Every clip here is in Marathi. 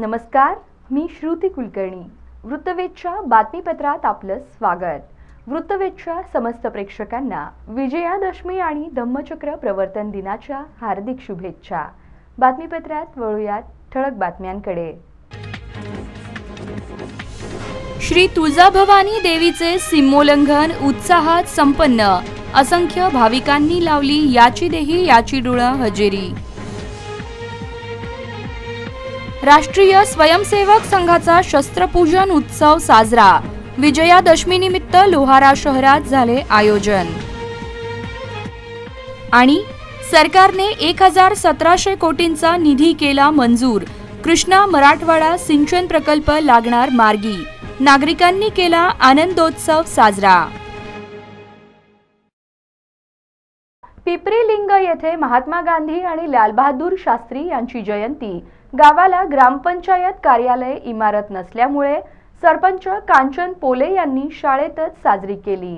नमस्कार मी श्रुती कुलकर्णी वृत्तवेदच्या बातमीपत्रात आपलं स्वागत वृत्तवेदच्या समस्त प्रेक्षकांना विजयादशमी आणि धम्मचक्र प्रवर्तन दिनाच्या हार्दिक शुभेच्छा बातमीपत्रात वळूयात ठळक बातम्यांकडे श्री तुळजाभवानी देवीचे सीमोल्लंघन उत्साहात संपन्न असंख्य भाविकांनी लावली याची देही याची डोळा हजेरी राष्ट्रीय स्वयंसेवक संघाचा शस्त्रपूजन उत्सव साजरा निमित्त लोहारा शहरात झाले आयोजन आणि सरकारने एक हजार सतराशे कोटींचा निधी केला मंजूर कृष्णा मराठवाडा सिंचन प्रकल्प लागणार मार्गी नागरिकांनी केला आनंदोत्सव साजरा पिपरीलिंग येथे महात्मा गांधी आणि लालबहादूर शास्त्री यांची जयंती गावाला ग्रामपंचायत कार्यालय इमारत नसल्यामुळे सरपंच कांचन पोले यांनी शाळेतच साजरी केली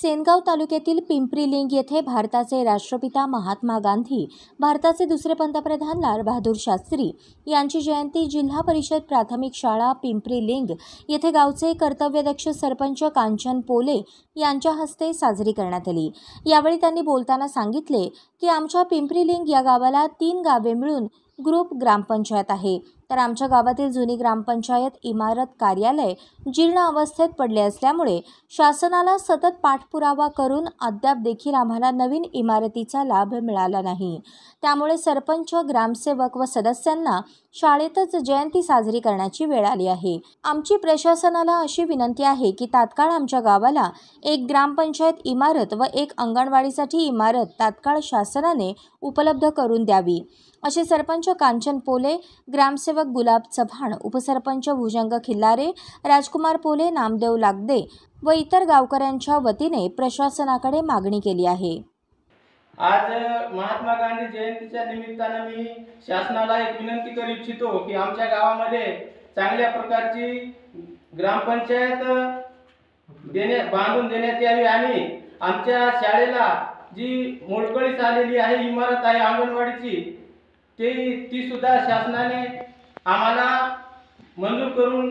सेनगाव तालुक्यातील पिंपरी लिंग येथे भारताचे राष्ट्रपिता महात्मा गांधी भारताचे दुसरे पंतप्रधान लालबहादूर शास्त्री यांची जयंती जिल्हा परिषद प्राथमिक शाळा पिंपरी लिंग येथे गावचे कर्तव्यदक्ष सरपंच कांचन पोले यांच्या हस्ते साजरी करण्यात आली यावेळी त्यांनी बोलताना सांगितले की आमच्या पिंपरी लिंग या गावाला तीन गावे मिळून ग्रुप ग्रामपंचायत आहे तर आमच्या गावातील जुनी ग्रामपंचायत इमारत कार्यालय जीर्ण अवस्थेत पडले असल्यामुळे शासनाला सतत पाठपुरावा करून अद्याप देखील आम्हाला नवीन इमारतीचा लाभ मिळाला नाही त्यामुळे सरपंच ग्रामसेवक व सदस्यांना शाळेतच जयंती साजरी करण्याची वेळ आली आहे आमची प्रशासनाला अशी विनंती आहे की तात्काळ आमच्या गावाला एक ग्रामपंचायत इमारत व एक अंगणवाडीसाठी इमारत तात्काळ शासनाने उपलब्ध करून द्यावी असे सरपंच कांचन पोले ग्रामसेवक नगरसेवक गुलाब चव्हाण उपसरपंच भुजंग खिल्लारे राजकुमार पोले नामदेव लागदे व इतर गावकऱ्यांच्या वतीने प्रशासनाकडे मागणी केली आहे आज महात्मा गांधी जयंतीच्या निमित्ताने मी शासनाला एक विनंती करू इच्छितो की आमच्या गावामध्ये चांगल्या प्रकारची ग्रामपंचायत देणे बांधून देण्यात यावी आणि आमच्या शाळेला जी मोडकळीस आलेली आहे इमारत आहे अंगणवाडीची ते ती सुद्धा शासनाने आम्हाला मंजूर करून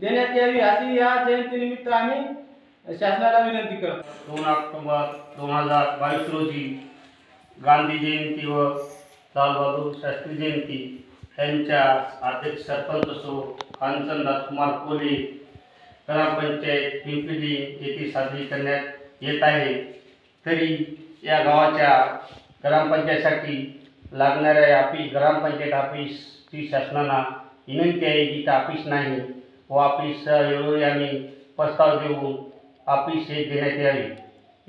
देण्यात यावी अशी या जयंतीनिमित्त आम्ही शासनाला विनंती करतो दोन ऑक्टोबर दोन हजार बावीस रोजी गांधी जयंती व लालबहादूर शास्त्री जयंती यांच्या अध्यक्ष सरपंच सो कांचन कुमार कोले ग्रामपंचायत पिंपरी येथे साजरी करण्यात येत आहे तरी या गावाच्या ग्रामपंचायतीसाठी लागणाऱ्या ऑफिस ग्रामपंचायत ऑफिस श्री शासनाला विनंती आहे की इथं ऑफिस नाही व ऑफिस वेळोवेळी आम्ही प्रस्ताव देऊन ऑफिस हे देण्यात यावे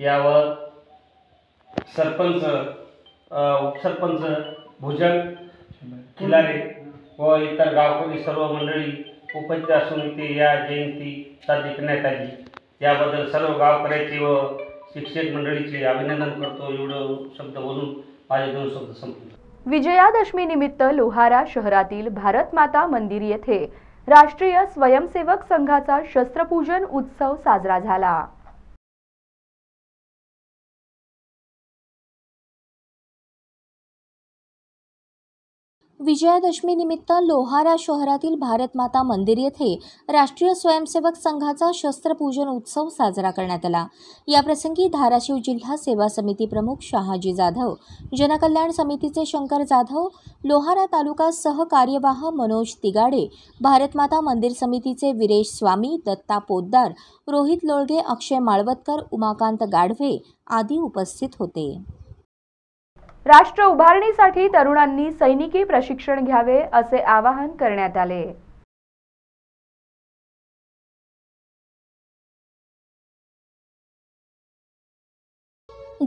यावर सरपंच उपसरपंच भुजल खिलारे व इतर गावकरी सर्व मंडळी उपस्थित असून ते या जयंती साजरी करण्यात आली याबद्दल सर्व गावकऱ्याचे व शिक्षक मंडळीचे अभिनंदन करतो एवढं शब्द बोलून माझे दोन शब्द संपले निमित्त लोहारा शहरातील भारत माता मंदिर येथे राष्ट्रीय स्वयंसेवक संघाचा शस्त्रपूजन उत्सव साजरा झाला विजयादशमीनिमित्त लोहारा शहरातील भारतमाता मंदिर येथे राष्ट्रीय स्वयंसेवक संघाचा शस्त्रपूजन उत्सव साजरा करण्यात आला याप्रसंगी धाराशिव जिल्हा सेवा समिती प्रमुख शहाजी जाधव जनकल्याण समितीचे शंकर जाधव लोहारा तालुका सहकार्यवाह मनोज तिगाडे भारतमाता मंदिर समितीचे विरेश स्वामी दत्ता पोद्दार रोहित लोळगे अक्षय माळवतकर उमाकांत गाढवे आदी उपस्थित होते राष्ट्र उभारणीसाठी तरुणांनी सैनिकी प्रशिक्षण घ्यावे असे आवाहन करण्यात आले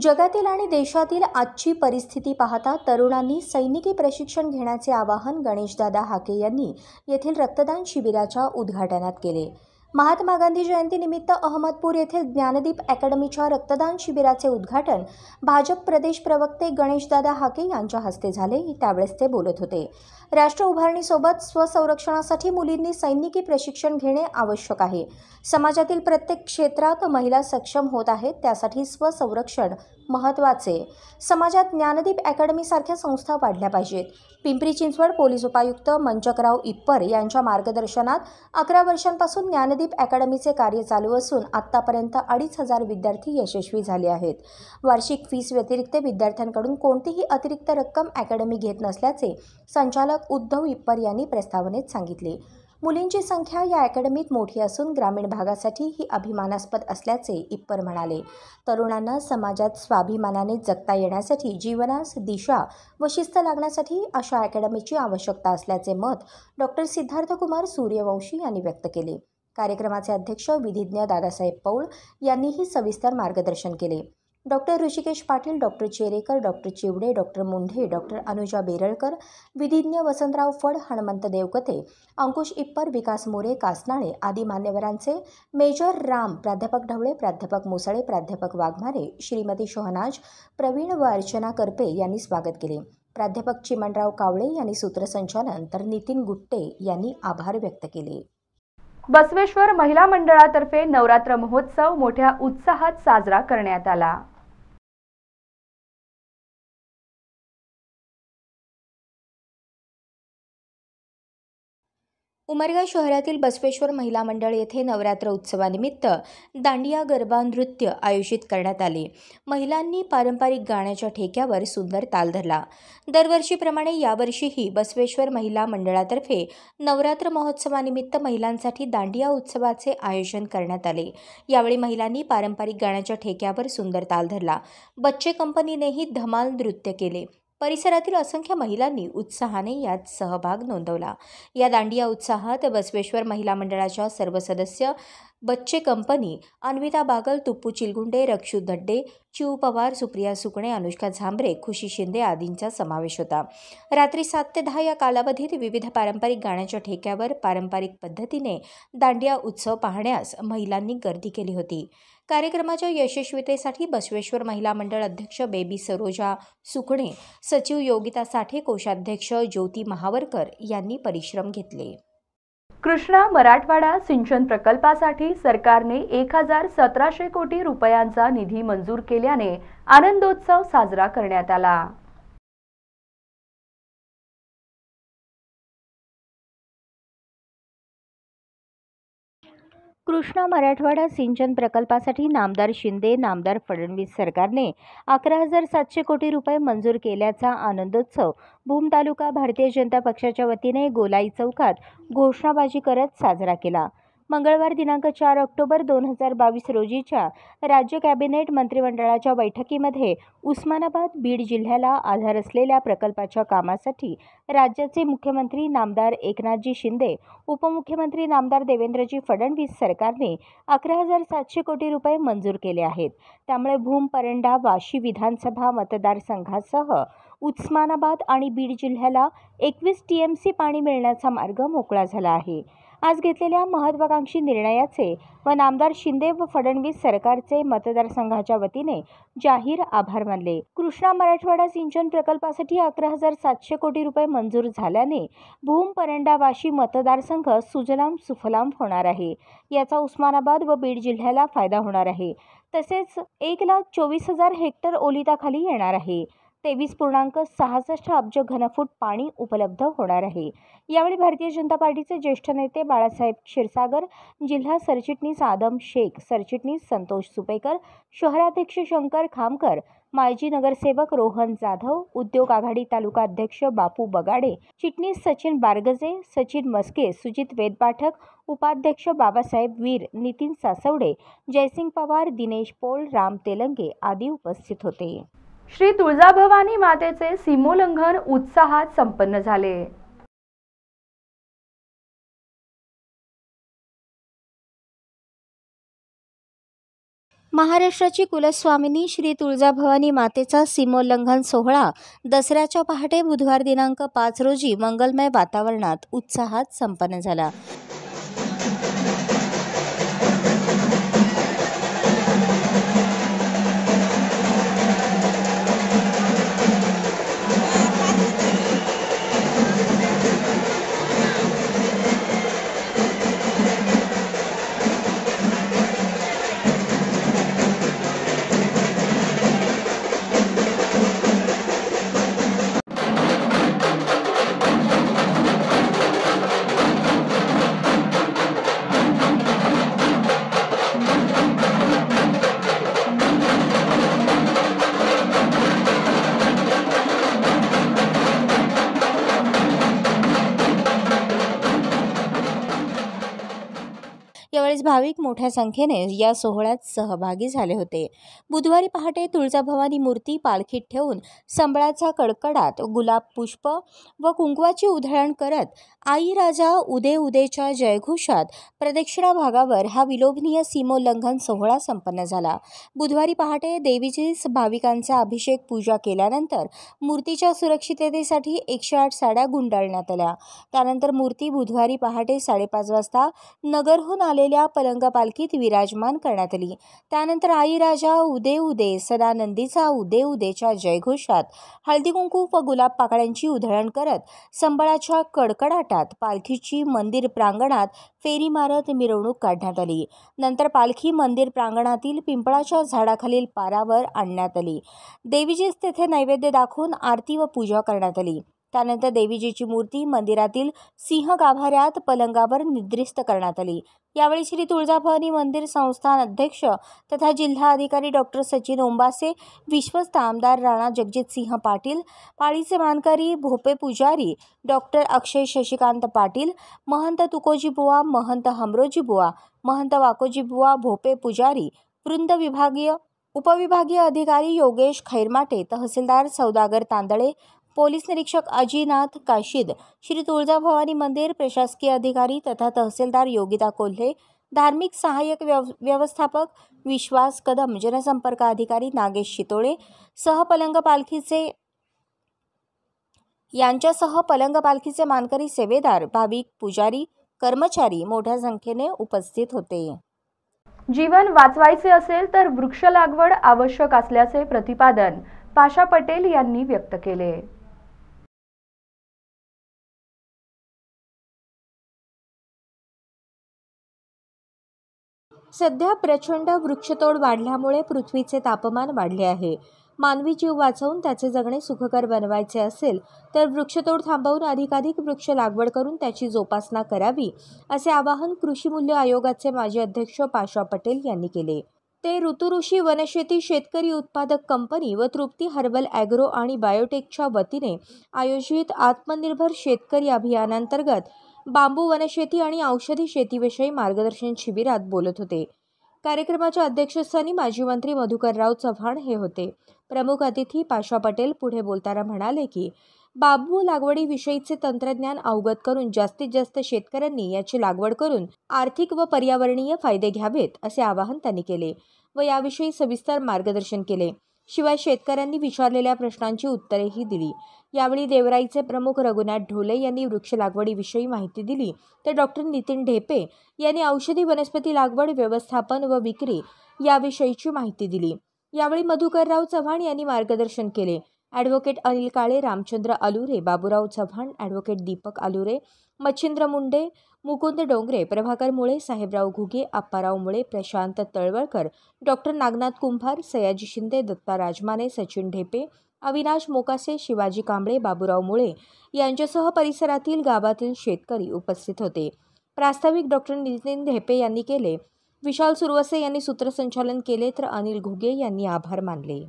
जगातील आणि देशातील आजची परिस्थिती पाहता तरुणांनी सैनिकी प्रशिक्षण घेण्याचे आवाहन गणेशदादा हाके यांनी येथील रक्तदान शिबिराच्या उद्घाटनात केले महात्मा गांधी जयंतीनिमित्त अहमदपूर येथे ज्ञानदीप अकॅडमीच्या रक्तदान शिबिराचे उद्घाटन भाजप प्रदेश प्रवक्ते गणेशदादा हाके यांच्या हस्ते झाले त्यावेळेस ते बोलत होते राष्ट्र उभारणीसोबत स्वसंरक्षणासाठी मुलींनी सैनिकी प्रशिक्षण घेणे आवश्यक आहे समाजातील प्रत्येक क्षेत्रात महिला सक्षम होत आहेत त्यासाठी स्वसंरक्षण महत्त्वाचे समाजात ज्ञानदीप अकॅडमीसारख्या संस्था वाढल्या पाहिजेत पिंपरी चिंचवड पोलीस उपायुक्त मंचकराव इप्पर यांच्या मार्गदर्शनात अकरा वर्षांपासून ज्ञानदीप अकॅडमीचे कार्य चालू असून आत्तापर्यंत अडीच हजार विद्यार्थी यशस्वी झाले आहेत वार्षिक फीस व्यतिरिक्त विद्यार्थ्यांकडून कोणतीही अतिरिक्त रक्कम अकॅडमी घेत नसल्याचे संचालक उद्धव इप्पर यांनी प्रस्तावनेत सांगितले मुलींची संख्या या अकॅडमीत मोठी असून ग्रामीण भागासाठी ही अभिमानास्पद असल्याचे इप्पर म्हणाले तरुणांना समाजात स्वाभिमानाने जगता येण्यासाठी जीवनास दिशा व शिस्त लागण्यासाठी अशा अकॅडमीची आवश्यकता असल्याचे मत डॉक्टर कुमार सूर्यवंशी यांनी व्यक्त केले कार्यक्रमाचे अध्यक्ष विधिज्ञ दादासाहेब पौळ यांनीही सविस्तर मार्गदर्शन केले doctor Rishikesh Patil doctor Cherekar doctor Chivde doctor Munde doctor Anuja Beralkar विधिज्ञ वसंतराव फड हनुमंत देवकते अंकुश इप्पर विकास मोरे कासनाळे आदी मान्यवरांचे मेजर राम प्राध्यापक ढवळे प्राध्यापक मुसळे प्राध्यापक वाघमारे श्रीमती शोहनाज प्रवीण व अर्चना करपे यांनी स्वागत केले प्राध्यापक चिमणराव कावळे यांनी सूत्रसंचालन तर नितीन गुट्टे यांनी आभार व्यक्त केले बसवेश्वर महिला मंडळातर्फे नवरात्र महोत्सव मोठ्या उत्साहात साजरा करण्यात आला उमरगा शहरातील बसवेश्वर महिला मंडळ येथे नवरात्र उत्सवानिमित्त दांडिया गरबा नृत्य आयोजित करण्यात आले महिलांनी पारंपरिक गाण्याच्या ठेक्यावर सुंदर ताल धरला दरवर्षीप्रमाणे यावर्षीही बसवेश्वर महिला मंडळातर्फे नवरात्र महोत्सवानिमित्त महिलांसाठी दांडिया उत्सवाचे आयोजन करण्यात आले यावेळी महिलांनी पारंपरिक गाण्याच्या ठेक्यावर सुंदर ताल धरला बच्चे कंपनीनेही धमाल नृत्य केले परिसरातील असंख्य महिलांनी उत्साहाने यात सहभाग नोंदवला या दांडिया उत्साहात बसवेश्वर महिला मंडळाच्या सर्व सदस्य बच्चे कंपनी अन्विता बागल तुप्पू चिलगुंडे रक्षू धड्डे चिऊ पवार सुप्रिया सुकणे अनुष्का झांबरे खुशी शिंदे आदींचा समावेश होता रात्री सात ते दहा या कालावधीत विविध पारंपरिक गाण्याच्या ठेक्यावर पारंपरिक पद्धतीने दांडिया उत्सव पाहण्यास महिलांनी गर्दी केली होती कार्यक्रमाच्या यशस्वीतेसाठी बसवेश्वर महिला मंडळ अध्यक्ष बेबी सरोजा सुकणे सचिव योगिता साठे कोषाध्यक्ष ज्योती महावरकर यांनी परिश्रम घेतले कृष्णा मराठवाडा सिंचन प्रकल्पासाठी सरकारने एक हजार सतराशे कोटी रुपयांचा निधी मंजूर केल्याने आनंदोत्सव साजरा करण्यात आला कृष्णा मराठवाडा सिंचन प्रकल्पासाठी नामदार शिंदे नामदार फडणवीस सरकारने अकरा हजार सातशे कोटी रुपये मंजूर केल्याचा आनंदोत्सव भूम तालुका भारतीय जनता पक्षाच्या वतीने गोलाई चौकात घोषणाबाजी करत साजरा केला मंगळवार दिनांक चार ऑक्टोबर दोन हजार बावीस रोजीच्या राज्य कॅबिनेट मंत्रिमंडळाच्या बैठकीमध्ये उस्मानाबाद बीड जिल्ह्याला आधार असलेल्या प्रकल्पाच्या कामासाठी राज्याचे मुख्यमंत्री नामदार एकनाथजी शिंदे उपमुख्यमंत्री नामदार देवेंद्रजी फडणवीस सरकारने अकरा हजार सातशे कोटी रुपये मंजूर केले आहेत त्यामुळे भूम परंडा वाशी विधानसभा मतदारसंघासह उस्मानाबाद आणि बीड जिल्ह्याला एकवीस टी एम सी पाणी मिळण्याचा मार्ग मोकळा झाला आहे आज घेतलेल्या महत्त्वाकांक्षी निर्णयाचे व नामदार शिंदे व फडणवीस सरकारचे मतदारसंघाच्या वतीने जाहीर आभार मानले कृष्णा मराठवाडा सिंचन प्रकल्पासाठी अकरा हजार सातशे कोटी रुपये मंजूर झाल्याने भूम परंडावाशी मतदारसंघ सुजलाम सुफलाम होणार आहे याचा उस्मानाबाद व बीड जिल्ह्याला फायदा होणार आहे तसेच एक लाख चोवीस हजार हेक्टर ओलिताखाली येणार आहे तेवीस पूर्णांक सहासष्ट अब्ज घनफूट पाणी उपलब्ध होणार आहे यावेळी भारतीय जनता पार्टीचे ज्येष्ठ नेते बाळासाहेब क्षीरसागर जिल्हा सरचिटणीस आदम शेख सरचिटणीस संतोष सुपेकर शहराध्यक्ष शंकर खामकर माजी नगरसेवक रोहन जाधव उद्योग आघाडी तालुका अध्यक्ष बापू बगाडे चिटणीस सचिन बारगजे सचिन मस्के सुजित वेदपाठक उपाध्यक्ष बाबासाहेब वीर नितीन सासवडे जयसिंग पवार दिनेश पोळ राम तेलंगे आदी उपस्थित होते श्री तुळजाभवानी मातेचे सीमोल्लंघन उत्साहात संपन्न झाले महाराष्ट्राची कुलस्वामिनी श्री तुळजाभवानी मातेचा सीमोल्लंघन सोहळा दसऱ्याच्या पहाटे बुधवार दिनांक पाच रोजी मंगलमय वातावरणात उत्साहात संपन्न झाला यावेळेस भाविक मोठ्या संख्येने या सोहळ्यात सहभागी झाले होते बुधवारी पहाटे तुळजाभवानी मूर्ती पालखीत ठेवून संबळाचा कडकडात गुलाब पुष्प व कुंकवाची उधळण करत आई राजा उदे उदेच्या जयघोषात प्रदक्षिणा भागावर हा विलोभनीय सीमोल्लंघन सोहळा संपन्न झाला बुधवारी पहाटे देवीची भाविकांचा अभिषेक पूजा केल्यानंतर मूर्तीच्या सुरक्षिततेसाठी एकशे आठ साड्या गुंडाळण्यात आल्या त्यानंतर मूर्ती बुधवारी पहाटे साडेपाच वाजता नगरहून आलेल्या पलंग पालखीत विराजमान करण्यात आली त्यानंतर आई राजा उदे उदे सदानंदीचा उदे उदेच्या जयघोषात हळदी कुंकू व गुलाब पाकळ्यांची उधळण करत संबळाच्या कडकडाटा पालखीची मंदिर प्रांगणात फेरी मारत मिरवणूक काढण्यात आली नंतर पालखी मंदिर प्रांगणातील पिंपळाच्या झाडाखालील पारावर आणण्यात आली देवीजीस तेथे नैवेद्य दाखवून आरती व पूजा करण्यात आली त्यानंतर देवीजीची मूर्ती मंदिरातील सिंह गाभाऱ्यात पलंगावर निद्रिस्त करण्यात आली यावेळी श्री तुळजाभवानी मंदिर संस्थान अध्यक्ष तथा जिल्हा अधिकारी डॉक्टर सचिन ओंबासे विश्वस्त आमदार राणा जगजित सिंह पाटील पाळीचे मानकरी भोपे पुजारी डॉक्टर अक्षय शशिकांत पाटील महंत तुकोजी बुवा महंत हमरोजीबुवा महंत वाकोजीबुवा भोपे पुजारी वृंद विभागीय उपविभागीय अधिकारी योगेश खैरमाटे तहसीलदार सौदागर तांदळे पोलीस निरीक्षक अजिनाथ काशिद श्री तुळजाभवानी मंदिर प्रशासकीय अधिकारी तथा तहसीलदार योगिता कोल्हे धार्मिक सहाय्यक व्यव व्यवस्थापक विश्वास कदम जनसंपर्क अधिकारी नागेश शितोळे सहपलंग पालखीचे यांच्यासह पलंग पालखीचे मानकरी सेवेदार भाविक पुजारी कर्मचारी मोठ्या संख्येने उपस्थित होते जीवन वाचवायचे असेल तर वृक्ष लागवड आवश्यक असल्याचे प्रतिपादन पाशा पटेल यांनी व्यक्त केले सध्या प्रचंड वृक्षतोड वाढल्यामुळे पृथ्वीचे तापमान वाढले आहे मानवी जीव वाचवून त्याचे जगणे सुखकर बनवायचे असेल तर वृक्षतोड थांबवून अधिकाधिक वृक्ष लागवड करून त्याची जोपासना करावी असे आवाहन कृषी मूल्य आयोगाचे माजी अध्यक्ष पाशा पटेल यांनी केले ते ऋतुऋषी वनशेती शेतकरी उत्पादक कंपनी व तृप्ती हर्बल ॲग्रो आणि बायोटेकच्या वतीने आयोजित आत्मनिर्भर शेतकरी अभियानांतर्गत बांबू वनशेती आणि औषधी शेतीविषयी मार्गदर्शन शिबिरात बोलत होते कार्यक्रमाच्या अध्यक्षस्थानी माजी मंत्री मधुकरराव चव्हाण हे होते प्रमुख अतिथी पाशा पटेल पुढे बोलताना म्हणाले की बांबू लागवडीविषयीचे तंत्रज्ञान अवगत करून जास्तीत जास्त शेतकऱ्यांनी याची लागवड करून आर्थिक व पर्यावरणीय फायदे घ्यावेत असे आवाहन त्यांनी केले व याविषयी सविस्तर मार्गदर्शन केले शिवाय शेतकऱ्यांनी विचारलेल्या प्रश्नांची उत्तरेही दिली यावेळी देवराईचे प्रमुख रघुनाथ ढोले यांनी वृक्ष लागवडीविषयी माहिती दिली तर डॉक्टर नितीन ढेपे यांनी औषधी वनस्पती लागवड व्यवस्थापन व विक्री याविषयीची माहिती दिली यावेळी मधुकरराव चव्हाण यांनी मार्गदर्शन केले advocate Anil Kale Ramchandra Alure Baburao Chavan advocate Deepak Alure Machhindra Munde Mukund Dongre Prabhakar Mule Sahebrao Ghuge Apparao Mule Prashant Talwalkar doctor Nagnath Kumbhar Sayaji Shinde Datta Rajmane Sachin Dhepe Avinash Mokase Shivaji Kamble Baburao Mule यांच्यासह परिसरातील गावातील शेतकरी उपस्थित होते प्रास्ताविक डॉक्टर नितीन ढेपे यांनी केले विशाल सुरवसे यांनी सूत्रसंचालन केले तर अनिल घुगे यांनी आभार मानले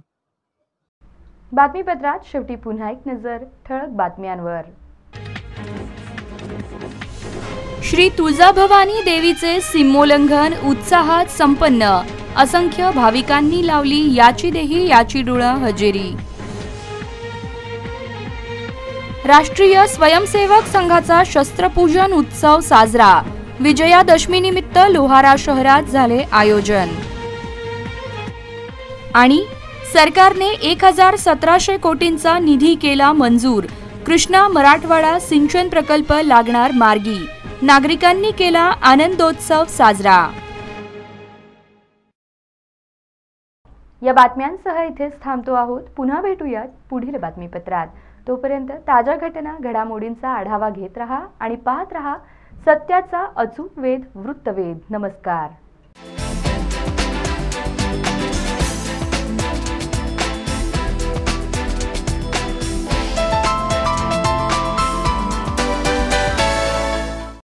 बातमीपत्रात शेवटी पुन्हा एक नजर ठळक बातम्यांवर श्री तुळजाभवानी देवीचे सीमोल्लंघन उत्साहात संपन्न असंख्य भाविकांनी लावली याची देही याची डोळा हजेरी राष्ट्रीय स्वयंसेवक संघाचा शस्त्रपूजन उत्सव साजरा विजयादशमी निमित्त लोहारा शहरात झाले आयोजन आणि सरकारने एक हजार सतराशे कोटींचा निधी केला मंजूर कृष्णा मराठवाडा सिंचन प्रकल्प लागणार मार्गी नागरिकांनी केला आनंदोत्सव साजरा या बातम्यांसह इथेच थांबतो आहोत पुन्हा भेटूयात पुढील बातमीपत्रात तोपर्यंत ताज्या घटना घडामोडींचा आढावा घेत रहा आणि पाहत रहा सत्याचा अचूक वेद वृत्तवेद नमस्कार